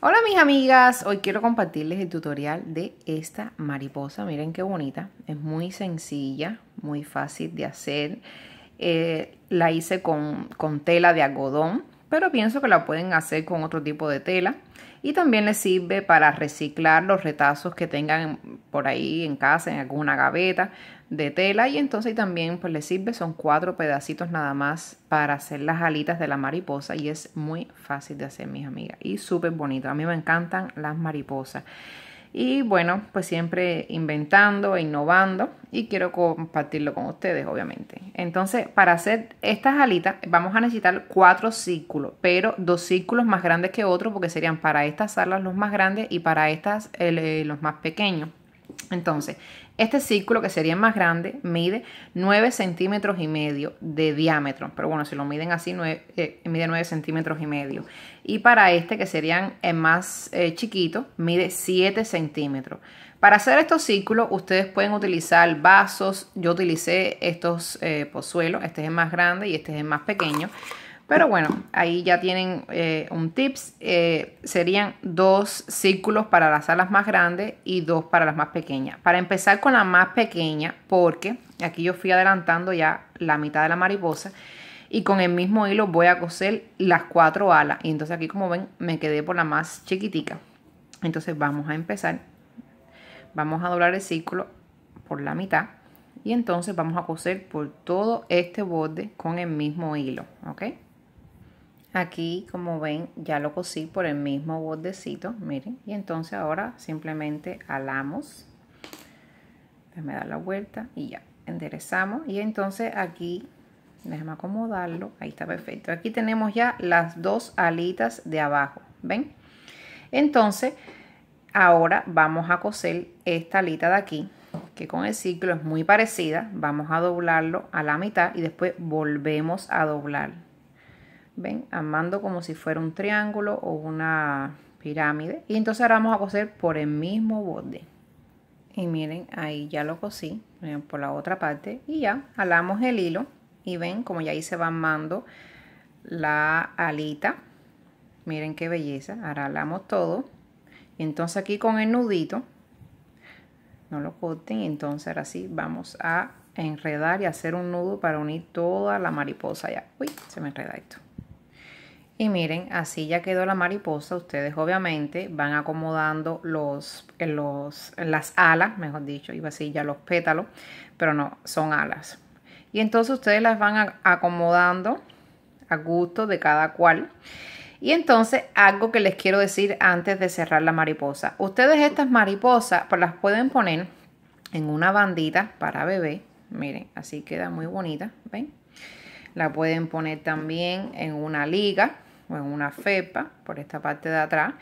Hola mis amigas, hoy quiero compartirles el tutorial de esta mariposa, miren qué bonita, es muy sencilla, muy fácil de hacer, eh, la hice con tela de algodón, pero pienso que la pueden hacer con otro tipo de tela y también les sirve para reciclar los retazos que tengan por ahí en casa, en alguna gaveta de tela y entonces también pues les sirve, son cuatro pedacitos nada más para hacer las alitas de la mariposa y es muy fácil de hacer mis amigas y súper bonito, a mí me encantan las mariposas. Y bueno, pues siempre inventando e innovando y quiero compartirlo con ustedes, obviamente. Entonces, para hacer estas alitas vamos a necesitar cuatro círculos, pero dos círculos más grandes que otros porque serían para estas alas los más grandes y para estas eh, los más pequeños. Entonces, este círculo que sería más grande mide 9 centímetros y medio de diámetro, pero bueno, si lo miden así, eh, mide 9 centímetros y medio. Y para este, que serían eh, más eh, chiquito, mide 7 centímetros. Para hacer estos círculos, ustedes pueden utilizar vasos. Yo utilicé estos pozuelos, este es el más grande y este es el más pequeño. Pero bueno, ahí ya tienen eh, un tips. Eh, serían dos círculos para las alas más grandes y dos para las más pequeñas. Para empezar con la más pequeña, porque aquí yo fui adelantando ya la mitad de la mariposa y con el mismo hilo voy a coser las cuatro alas. Y entonces aquí como ven me quedé por la más chiquitica. Entonces vamos a empezar. Vamos a doblar el círculo por la mitad y entonces vamos a coser por todo este borde con el mismo hilo, ¿ok? Aquí, como ven, ya lo cosí por el mismo bordecito, miren. Y entonces ahora simplemente alamos. me da la vuelta y ya, enderezamos. Y entonces aquí, déjame acomodarlo, ahí está perfecto. Aquí tenemos ya las dos alitas de abajo, ¿ven? Entonces, ahora vamos a coser esta alita de aquí, que con el ciclo es muy parecida. Vamos a doblarlo a la mitad y después volvemos a doblar ¿Ven? amando como si fuera un triángulo o una pirámide. Y entonces ahora vamos a coser por el mismo borde. Y miren, ahí ya lo cosí por la otra parte. Y ya alamos el hilo. Y ven como ya ahí se va armando la alita. Miren qué belleza. Ahora alamos todo. Y entonces aquí con el nudito. No lo corten. entonces ahora sí vamos a enredar y hacer un nudo para unir toda la mariposa ya. Uy, se me enreda esto. Y miren, así ya quedó la mariposa. Ustedes obviamente van acomodando los, eh, las alas, mejor dicho, iba así ya los pétalos, pero no, son alas. Y entonces ustedes las van acomodando a gusto de cada cual. Y entonces algo que les quiero decir antes de cerrar la mariposa. Ustedes estas mariposas pues, las pueden poner en una bandita para bebé. Miren, así queda muy bonita, ¿ven? La pueden poner también en una liga o en una fepa, por esta parte de atrás,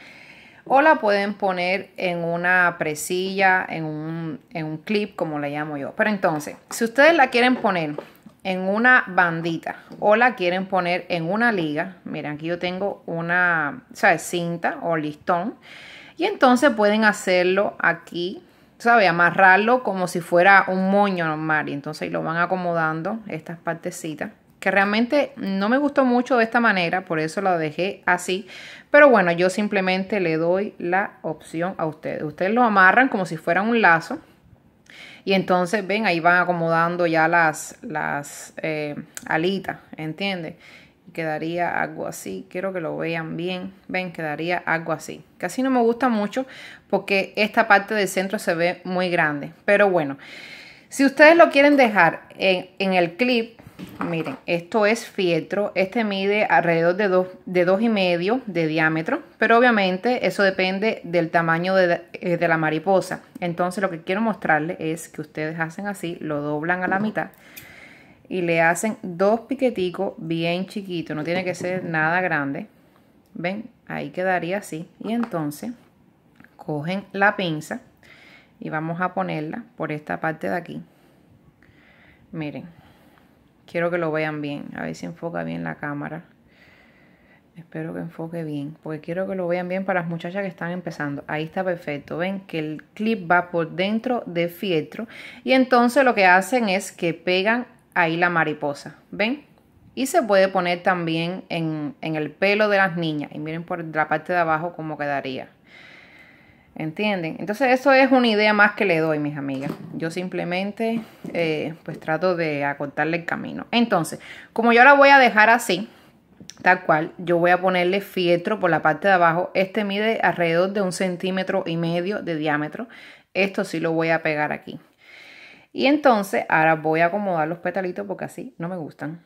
o la pueden poner en una presilla, en un, en un clip, como le llamo yo. Pero entonces, si ustedes la quieren poner en una bandita o la quieren poner en una liga, miren, aquí yo tengo una cinta o listón, y entonces pueden hacerlo aquí, ¿sabe? Amarrarlo como si fuera un moño normal, y entonces lo van acomodando estas partecitas que realmente no me gustó mucho de esta manera, por eso la dejé así. Pero bueno, yo simplemente le doy la opción a ustedes. Ustedes lo amarran como si fuera un lazo. Y entonces, ven, ahí van acomodando ya las, las eh, alitas, ¿entiendes? quedaría algo así. Quiero que lo vean bien. Ven, quedaría algo así. Casi no me gusta mucho porque esta parte del centro se ve muy grande. Pero bueno, si ustedes lo quieren dejar en el clip, Miren, esto es fieltro. Este mide alrededor de dos, de dos y medio de diámetro, pero obviamente eso depende del tamaño de, eh, de, la mariposa. Entonces lo que quiero mostrarles es que ustedes hacen así, lo doblan a la mitad y le hacen dos piqueticos bien chiquitos. No tiene que ser nada grande. ¿Ven? Ahí quedaría así. Y entonces cogen la pinza y vamos a ponerla por esta parte de aquí. Miren. Quiero que lo vean bien. A ver si enfoca bien la cámara. Espero que enfoque bien. Porque quiero que lo vean bien para las muchachas que están empezando. Ahí está perfecto. Ven que el clip va por dentro de fieltro. Y entonces lo que hacen es que pegan ahí la mariposa. ¿Ven? Y se puede poner también en, en el pelo de las niñas. Y miren por la parte de abajo cómo quedaría. ¿Entienden? Entonces eso es una idea más que le doy, mis amigas. Yo simplemente eh, pues trato de acortarle el camino. Entonces, como yo la voy a dejar así, tal cual, yo voy a ponerle fieltro por la parte de abajo. Este mide alrededor de un centímetro y medio de diámetro. Esto sí lo voy a pegar aquí. Y entonces ahora voy a acomodar los petalitos porque así no me gustan.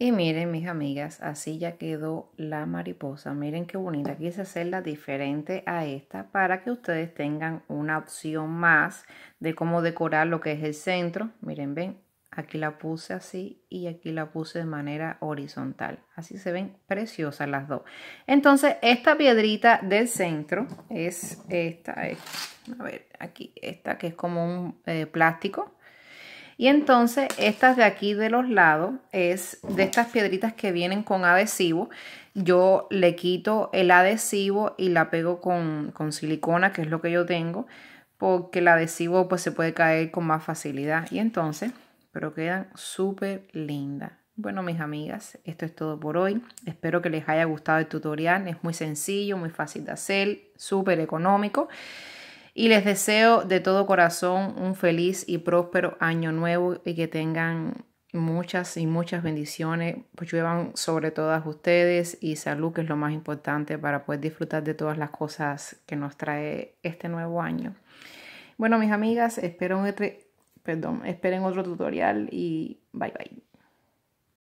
Y miren mis amigas, así ya quedó la mariposa. Miren qué bonita. Quise hacerla diferente a esta para que ustedes tengan una opción más de cómo decorar lo que es el centro. Miren, ven, aquí la puse así y aquí la puse de manera horizontal. Así se ven preciosas las dos. Entonces, esta piedrita del centro es esta. Eh, a ver, aquí, esta que es como un eh, plástico y entonces estas de aquí de los lados es de estas piedritas que vienen con adhesivo. Yo le quito el adhesivo y la pego con, con silicona, que es lo que yo tengo, porque el adhesivo pues se puede caer con más facilidad. Y entonces, pero quedan súper lindas. Bueno, mis amigas, esto es todo por hoy. Espero que les haya gustado el tutorial. Es muy sencillo, muy fácil de hacer, súper económico y les deseo de todo corazón un feliz y próspero año nuevo y que tengan muchas y muchas bendiciones, pues lluevan sobre todas ustedes y salud que es lo más importante para poder disfrutar de todas las cosas que nos trae este nuevo año. Bueno, mis amigas, espero un, perdón, esperen otro tutorial y bye bye.